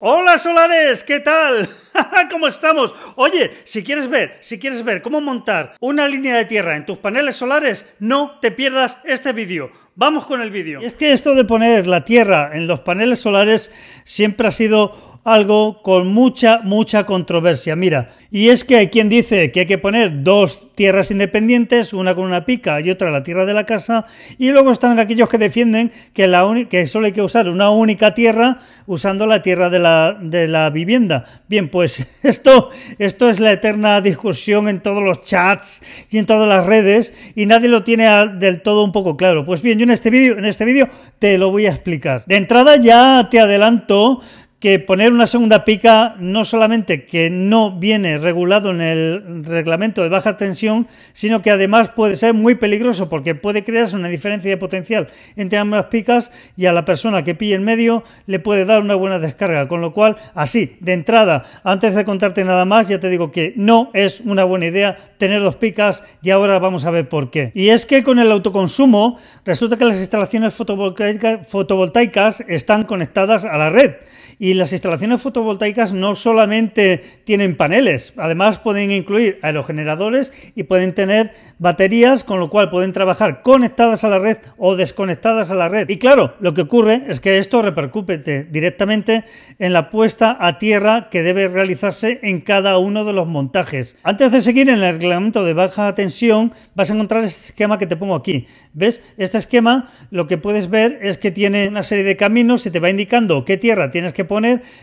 Hola solares, ¿qué tal? ¿Cómo estamos? Oye, si quieres ver, si quieres ver cómo montar una línea de tierra en tus paneles solares, no te pierdas este vídeo. Vamos con el vídeo. Es que esto de poner la tierra en los paneles solares siempre ha sido algo con mucha, mucha controversia. Mira, y es que hay quien dice que hay que poner dos tierras independientes, una con una pica y otra la tierra de la casa, y luego están aquellos que defienden que, la que solo hay que usar una única tierra usando la tierra de la, de la vivienda. Bien, pues esto, esto es la eterna discusión en todos los chats y en todas las redes, y nadie lo tiene del todo un poco claro. Pues bien, yo en este vídeo, en este vídeo te lo voy a explicar. De entrada ya te adelanto que poner una segunda pica no solamente que no viene regulado en el reglamento de baja tensión, sino que además puede ser muy peligroso porque puede crearse una diferencia de potencial entre ambas picas y a la persona que pille en medio le puede dar una buena descarga. Con lo cual, así, de entrada, antes de contarte nada más, ya te digo que no es una buena idea tener dos picas y ahora vamos a ver por qué. Y es que con el autoconsumo resulta que las instalaciones fotovoltaicas están conectadas a la red. Y y las instalaciones fotovoltaicas no solamente tienen paneles, además pueden incluir aerogeneradores y pueden tener baterías, con lo cual pueden trabajar conectadas a la red o desconectadas a la red. Y claro, lo que ocurre es que esto repercute directamente en la puesta a tierra que debe realizarse en cada uno de los montajes. Antes de seguir en el reglamento de baja tensión, vas a encontrar este esquema que te pongo aquí. ¿Ves? Este esquema lo que puedes ver es que tiene una serie de caminos y te va indicando qué tierra tienes que poner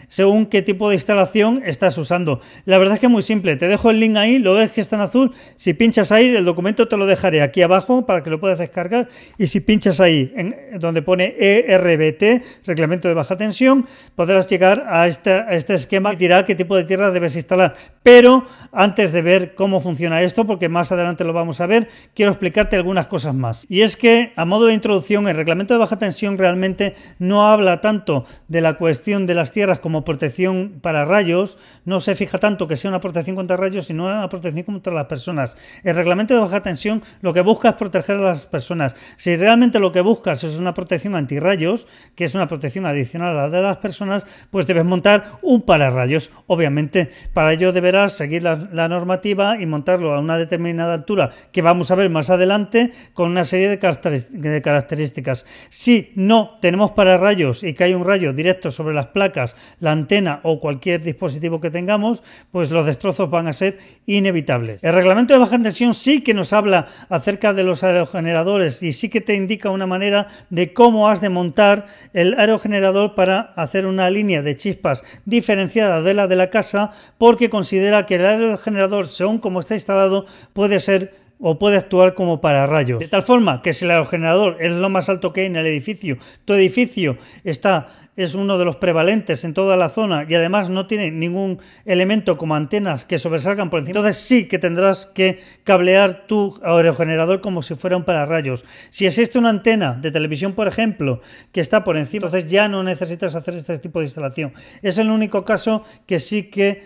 según qué tipo de instalación estás usando. La verdad es que es muy simple. Te dejo el link ahí, lo ves que está en azul. Si pinchas ahí, el documento te lo dejaré aquí abajo para que lo puedas descargar. Y si pinchas ahí, en donde pone ERBT, Reglamento de Baja Tensión, podrás llegar a este, esquema que dirá qué tipo de tierra debes instalar. Pero antes de ver cómo funciona esto, porque más adelante lo vamos a ver, quiero explicarte algunas cosas más. Y es que, a modo de introducción, el reglamento de baja tensión realmente no habla tanto de la cuestión de la tierras como protección para rayos, no se fija tanto que sea una protección contra rayos, sino una protección contra las personas. El reglamento de baja tensión lo que busca es proteger a las personas. Si realmente lo que buscas es una protección antirrayos, que es una protección adicional a la de las personas, pues debes montar un pararrayos. Obviamente, para ello deberás seguir la, la normativa y montarlo a una determinada altura, que vamos a ver más adelante, con una serie de, características. Si no tenemos pararrayos y que hay un rayo directo sobre las placas, la antena o cualquier dispositivo que tengamos, pues los destrozos van a ser inevitables. El reglamento de baja tensión sí que nos habla acerca de los aerogeneradores y sí que te indica una manera de cómo has de montar el aerogenerador para hacer una línea de chispas diferenciada de la de la casa porque considera que el aerogenerador, según como está instalado, puede ser o puede actuar como pararrayos. De tal forma que si el aerogenerador es lo más alto que hay en el edificio, tu edificio está es uno de los prevalentes en toda la zona y además no tiene ningún elemento como antenas que sobresalgan por encima, entonces sí que tendrás que cablear tu aerogenerador como si fuera un pararrayos. Si existe una antena de televisión, por ejemplo, que está por encima, entonces ya no necesitas hacer este tipo de instalación. Es el único caso que sí que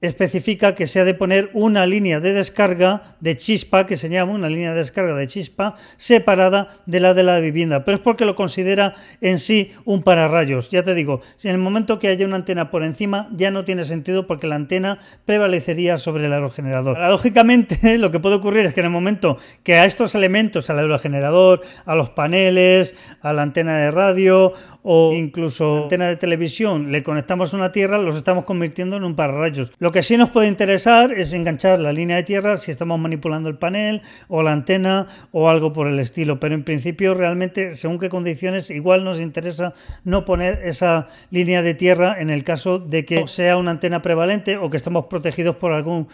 especifica que se ha de poner una línea de descarga de chispa, que se llama una línea de descarga de chispa, separada de la de la vivienda, pero es porque lo considera en sí un pararrayos. Ya te digo, si en el momento que haya una antena por encima ya no tiene sentido porque la antena prevalecería sobre el aerogenerador. Lógicamente, lo que puede ocurrir es que en el momento que a estos elementos, al aerogenerador, a los paneles, a la antena de radio o incluso antena de televisión, le conectamos una tierra, los estamos convirtiendo en un pararrayos. Lo que sí nos puede interesar es enganchar la línea de tierra si estamos manipulando el panel o la antena o algo por el estilo, pero en principio realmente según qué condiciones igual nos interesa no poner esa línea de tierra en el caso de que sea una antena prevalente o que estamos protegidos por algún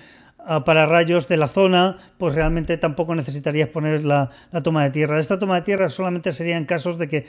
para rayos de la zona, pues realmente tampoco necesitarías poner la, toma de tierra. Esta toma de tierra solamente sería en casos de que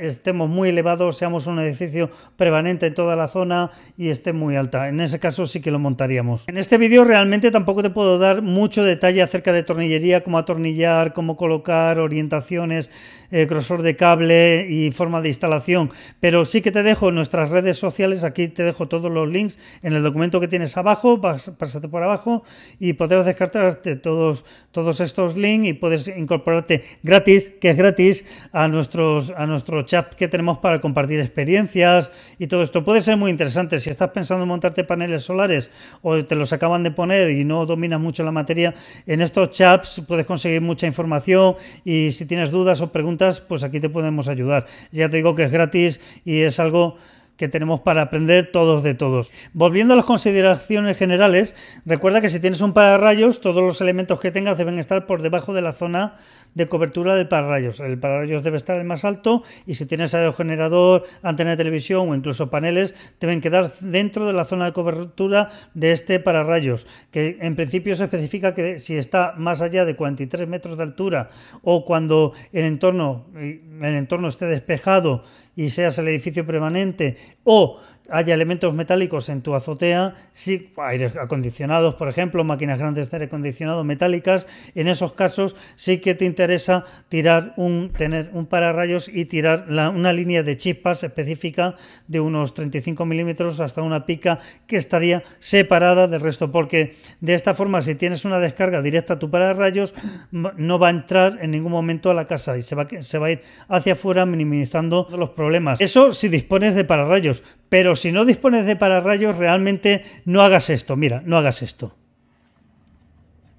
estemos muy elevados, seamos un edificio prevalente en toda la zona y esté muy alta. En ese caso sí que lo montaríamos. En este vídeo realmente tampoco te puedo dar mucho detalle acerca de tornillería, cómo atornillar, cómo colocar, orientaciones, eh, grosor de cable y forma de instalación, pero sí que te dejo nuestras redes sociales, aquí te dejo todos los links en el documento que tienes abajo, pásate por abajo y podrás descartarte todos, todos estos links y puedes incorporarte gratis, que es gratis, a, nuestros, a nuestro chat que tenemos para compartir experiencias y todo esto. Puede ser muy interesante. Si estás pensando en montarte paneles solares o te los acaban de poner y no dominas mucho la materia, en estos chats puedes conseguir mucha información y si tienes dudas o preguntas, pues aquí te podemos ayudar. Ya te digo que es gratis y es algo que tenemos para aprender todos de todos. Volviendo a las consideraciones generales, recuerda que si tienes un pararrayos, todos los elementos que tengas deben estar por debajo de la zona de cobertura del pararrayos. El pararrayos debe estar el más alto y si tienes aerogenerador, antena de televisión o incluso paneles, deben quedar dentro de la zona de cobertura de este pararrayos, que en principio se especifica que si está más allá de 43 metros de altura o cuando el entorno, el entorno esté despejado, y seas el edificio permanente o haya elementos metálicos en tu azotea, sí, aires acondicionados, por ejemplo, máquinas grandes de aire acondicionado metálicas, en esos casos sí que te interesa tirar un, tener un pararrayos y tirar una línea de chispas específica de unos 35 milímetros hasta una pica que estaría separada del resto, porque de esta forma, si tienes una descarga directa a tu pararrayos, no va a entrar en ningún momento a la casa y se va, se va a ir hacia afuera minimizando los problemas. Eso si dispones de pararrayos, pero si no dispones de pararrayos, realmente no hagas esto. Mira, no hagas esto.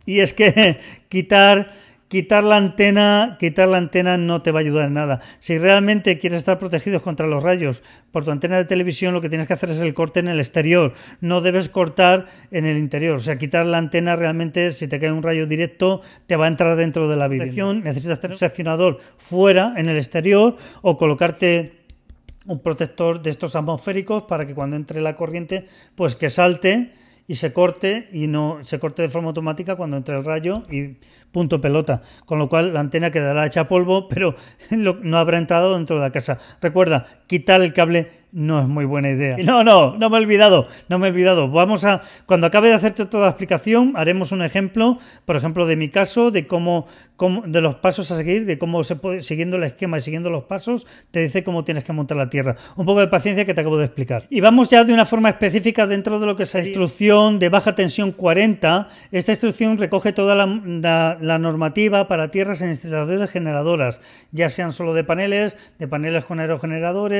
Y es que quitar, quitar, la antena, quitar la antena no te va a ayudar en nada. Si realmente quieres estar protegidos contra los rayos por tu antena de televisión, lo que tienes que hacer es el corte en el exterior. No debes cortar en el interior. O sea, quitar la antena realmente, si te cae un rayo directo, te va a entrar dentro de la habitación. Necesitas tener un seccionador fuera, en el exterior, o colocarte un protector de estos atmosféricos para que cuando entre la corriente, pues que salte y se corte y no se corte de forma automática cuando entre el rayo y punto pelota. Con lo cual la antena quedará hecha polvo, pero no habrá entrado dentro de la casa. Recuerda, quitar el cable no es muy buena idea. No, no, no me he olvidado, no me he olvidado. Vamos a, cuando acabe de hacerte toda la explicación, haremos un ejemplo, por ejemplo, de mi caso, de cómo, de los pasos a seguir, de cómo se siguiendo el esquema y siguiendo los pasos, te dice cómo tienes que montar la tierra. Un poco de paciencia que te acabo de explicar. Y vamos ya de una forma específica dentro de lo que es la instrucción de baja tensión 40. Esta instrucción recoge toda la, la normativa para tierras en instalaciones generadoras, ya sean solo de paneles, de paneles con aerogeneradores,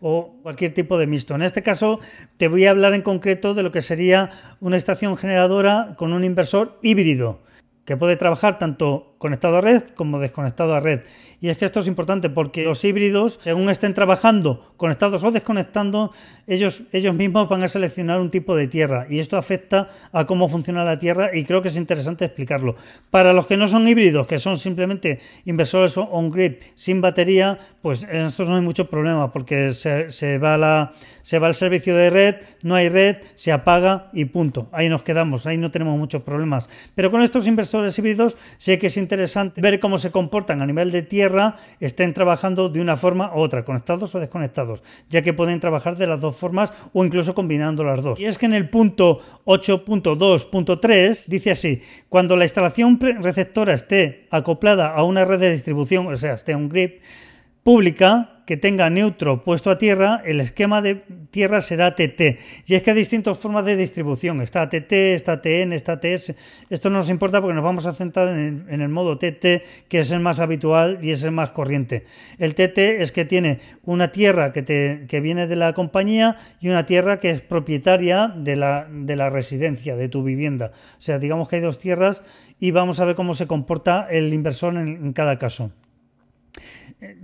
o cualquier tipo de mixto. En este caso, te voy a hablar en concreto de lo que sería una estación generadora con un inversor híbrido, que puede trabajar tanto conectado a red como desconectado a red. Y es que esto es importante porque los híbridos, según estén trabajando conectados o desconectando, ellos, ellos mismos van a seleccionar un tipo de tierra y esto afecta a cómo funciona la tierra y creo que es interesante explicarlo. Para los que no son híbridos, que son simplemente inversores on grip, sin batería, pues en estos no hay mucho problema porque se, va la, se va el servicio de red, no hay red, se apaga y punto. Ahí nos quedamos, ahí no tenemos muchos problemas. Pero con estos inversores híbridos sí que es interesante ver cómo se comportan a nivel de tierra, estén trabajando de una forma u otra, conectados o desconectados, ya que pueden trabajar de las dos formas o incluso combinando las dos. Y es que en el punto 8.2.3 dice así, cuando la instalación receptora esté acoplada a una red de distribución, o sea, esté un grip pública, que tenga neutro puesto a tierra, el esquema de tierra será TT. Y es que hay distintas formas de distribución. Está TT, está TN, está TS. Esto no nos importa porque nos vamos a centrar en el, modo TT, que es el más habitual y es el más corriente. El TT es que tiene una tierra que, te, viene de la compañía y una tierra que es propietaria de la, de la residencia, de tu vivienda. O sea, digamos que hay dos tierras y vamos a ver cómo se comporta el inversor en cada caso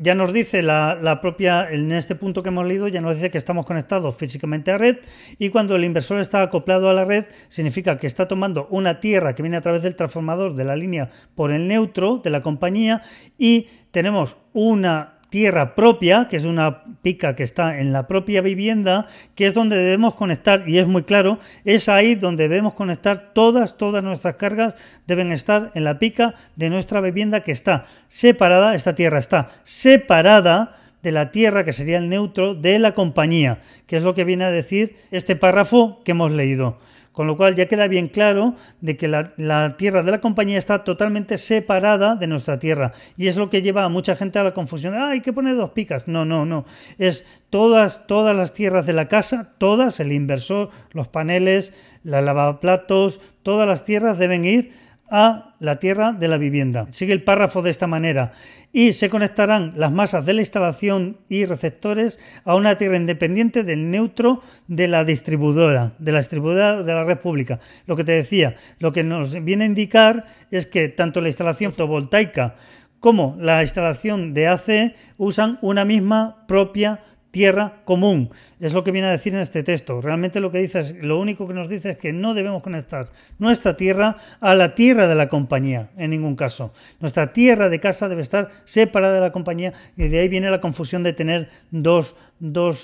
ya nos dice la, propia, en este punto que hemos leído, ya nos dice que estamos conectados físicamente a red y cuando el inversor está acoplado a la red, significa que está tomando una tierra que viene a través del transformador de la línea por el neutro de la compañía y tenemos una tierra propia, que es una pica que está en la propia vivienda, que es donde debemos conectar, y es muy claro, es ahí donde debemos conectar todas, todas nuestras cargas deben estar en la pica de nuestra vivienda que está separada, esta tierra está separada de la tierra, que sería el neutro, de la compañía, que es lo que viene a decir este párrafo que hemos leído. Con lo cual ya queda bien claro de que la, la, tierra de la compañía está totalmente separada de nuestra tierra. Y es lo que lleva a mucha gente a la confusión. Ah, hay que poner dos picas. No, no, no. Es todas, todas las tierras de la casa, todas, el inversor, los paneles, la lavaplatos, todas las tierras deben ir a la tierra de la vivienda. Sigue el párrafo de esta manera. Y se conectarán las masas de la instalación y receptores a una tierra independiente del neutro de la distribuidora, de la distribuidora de la red pública. Lo que te decía, lo que nos viene a indicar es que tanto la instalación fotovoltaica como la instalación de AC usan una misma propia tierra común. Es lo que viene a decir en este texto. Realmente lo que dice es, lo único que nos dice es que no debemos conectar nuestra tierra a la tierra de la compañía, en ningún caso. Nuestra tierra de casa debe estar separada de la compañía y de ahí viene la confusión de tener dos,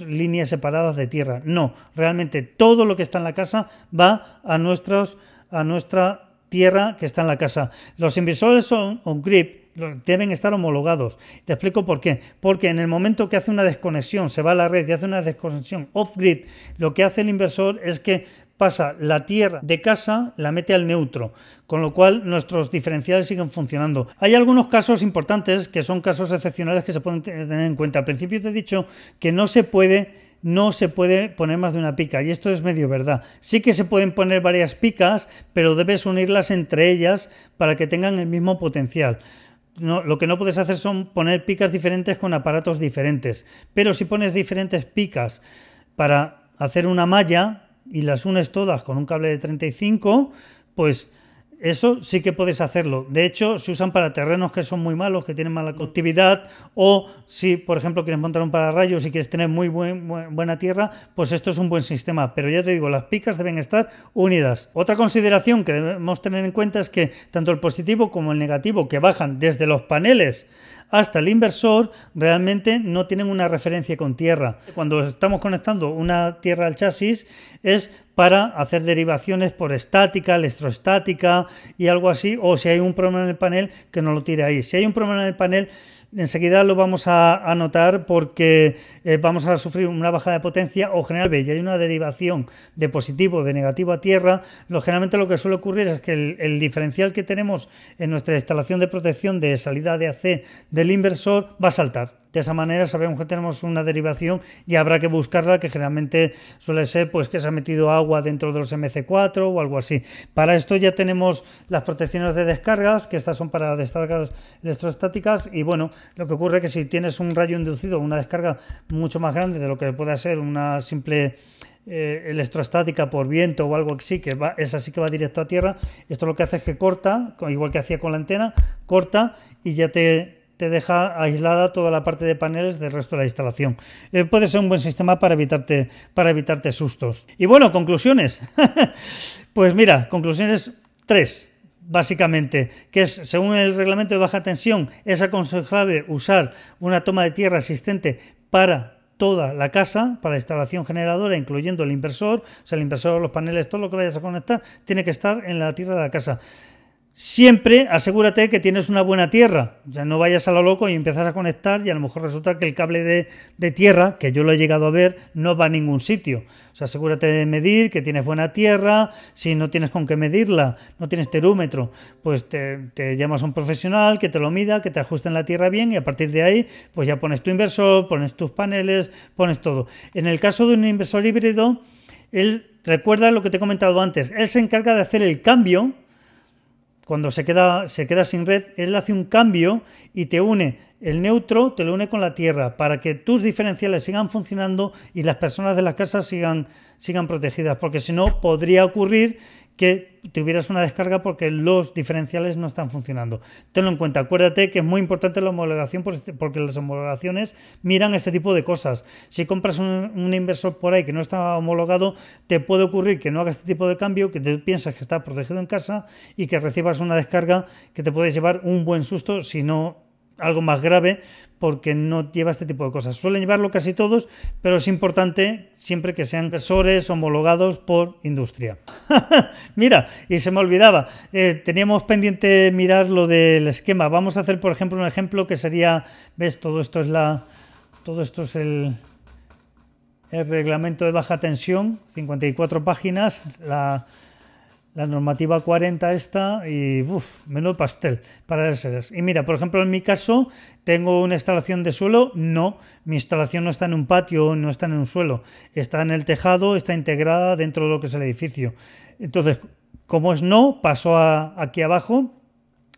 líneas separadas de tierra. No, realmente todo lo que está en la casa va a nuestros a nuestra tierra que está en la casa. Los inversores son un grip deben estar homologados. Te explico por qué. Porque en el momento que hace una desconexión, se va a la red y hace una desconexión off-grid, lo que hace el inversor es que pasa la tierra de casa, la mete al neutro, con lo cual nuestros diferenciales siguen funcionando. Hay algunos casos importantes que son casos excepcionales que se pueden tener en cuenta. Al principio te he dicho que no se puede no se puede poner más de una pica y esto es medio verdad. Sí que se pueden poner varias picas, pero debes unirlas entre ellas para que tengan el mismo potencial lo que no puedes hacer son poner picas diferentes con aparatos diferentes. Pero si pones diferentes picas para hacer una malla y las unes todas con un cable de 35, pues eso sí que puedes hacerlo. De hecho, se usan para terrenos que son muy malos, que tienen mala conductividad, o si, por ejemplo, quieres montar un pararrayos y quieres tener muy buena tierra, pues esto es un buen sistema. Pero ya te digo, las picas deben estar unidas. Otra consideración que debemos tener en cuenta es que tanto el positivo como el negativo que bajan desde los paneles hasta el inversor realmente no tienen una referencia con tierra. Cuando estamos conectando una tierra al chasis es para hacer derivaciones por estática, electroestática y algo así, o si hay un problema en el panel que no lo tire ahí. Si hay un problema en el panel Enseguida lo vamos a anotar porque eh, vamos a sufrir una bajada de potencia o generalmente y hay una derivación de positivo de negativo a tierra. Lo, generalmente lo que suele ocurrir es que el, el diferencial que tenemos en nuestra instalación de protección de salida de AC del inversor va a saltar de esa manera sabemos que tenemos una derivación y habrá que buscarla, que generalmente suele ser pues que se ha metido agua dentro de los MC4 o algo así. Para esto ya tenemos las protecciones de descargas, que estas son para descargas electrostáticas y bueno, lo que ocurre es que si tienes un rayo inducido, una descarga mucho más grande de lo que puede ser una simple eh, electrostática por viento o algo así, que va, esa sí que va directo a tierra, esto lo que hace es que corta, igual que hacía con la antena, corta y ya te te deja aislada toda la parte de paneles del resto de la instalación. Eh, puede ser un buen sistema para evitarte, para evitarte sustos. Y bueno, conclusiones. pues mira, conclusiones tres básicamente, que es, según el reglamento de baja tensión, es aconsejable usar una toma de tierra existente para toda la casa, para la instalación generadora, incluyendo el inversor, o sea, el inversor, los paneles, todo lo que vayas a conectar, tiene que estar en la tierra de la casa. Siempre asegúrate que tienes una buena tierra. ya no vayas a lo loco y empiezas a conectar y a lo mejor resulta que el cable de, tierra, que yo lo he llegado a ver, no va a ningún sitio. O sea, asegúrate de medir, que tienes buena tierra. Si no tienes con qué medirla, no tienes terúmetro, pues te, te llamas a un profesional que te lo mida, que te ajusten la tierra bien y a partir de ahí, pues ya pones tu inversor, pones tus paneles, pones todo. En el caso de un inversor híbrido, él recuerda lo que te he comentado antes. Él se encarga de hacer el cambio cuando se queda, se queda sin red, él hace un cambio y te une el neutro, te lo une con la tierra, para que tus diferenciales sigan funcionando y las personas de las casas sigan, sigan protegidas, porque si no podría ocurrir que tuvieras una descarga porque los diferenciales no están funcionando. Tenlo en cuenta, acuérdate que es muy importante la homologación este, porque las homologaciones miran este tipo de cosas. Si compras un, inversor por ahí que no está homologado, te puede ocurrir que no haga este tipo de cambio, que te piensas que está protegido en casa y que recibas una descarga que te puede llevar un buen susto si no algo más grave porque no lleva este tipo de cosas. Suelen llevarlo casi todos, pero es importante siempre que sean tesores homologados por industria. Mira, y se me olvidaba, eh, teníamos pendiente mirar lo del esquema. Vamos a hacer, por ejemplo, un ejemplo que sería, ves, todo esto es la, todo esto es el, el reglamento de baja tensión, 54 páginas, la la normativa 40 esta y uff, menudo pastel para esas. Y mira, por ejemplo, en mi caso, ¿tengo una instalación de suelo? No, mi instalación no está en un patio, no está en un suelo, está en el tejado, está integrada dentro de lo que es el edificio. Entonces, como es no, paso aquí abajo.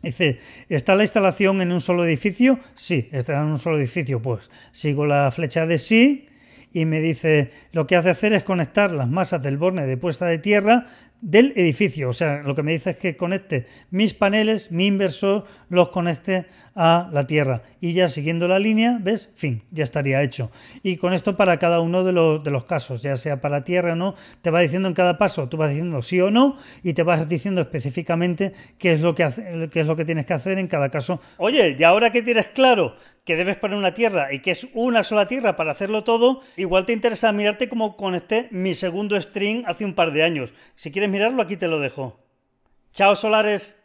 Dice, ¿está la instalación en un solo edificio? Sí, está en un solo edificio. Pues sigo la flecha de sí, y me dice lo que hace hacer es conectar las masas del borne de puesta de tierra del edificio. O sea, lo que me dice es que conecte mis paneles, mi inversor, los conecte a la tierra. Y ya siguiendo la línea, ¿ves? Fin, ya estaría hecho. Y con esto para cada uno de los, de los casos, ya sea para tierra o no, te va diciendo en cada paso, tú vas diciendo sí o no y te vas diciendo específicamente qué es lo que, qué es lo que tienes que hacer en cada caso. Oye, y ahora que tienes claro que debes poner una tierra y que es una sola tierra para hacerlo todo, igual te interesa mirarte cómo conecté mi segundo string hace un par de años. Si quieres mirarlo, aquí te lo dejo. Chao, Solares.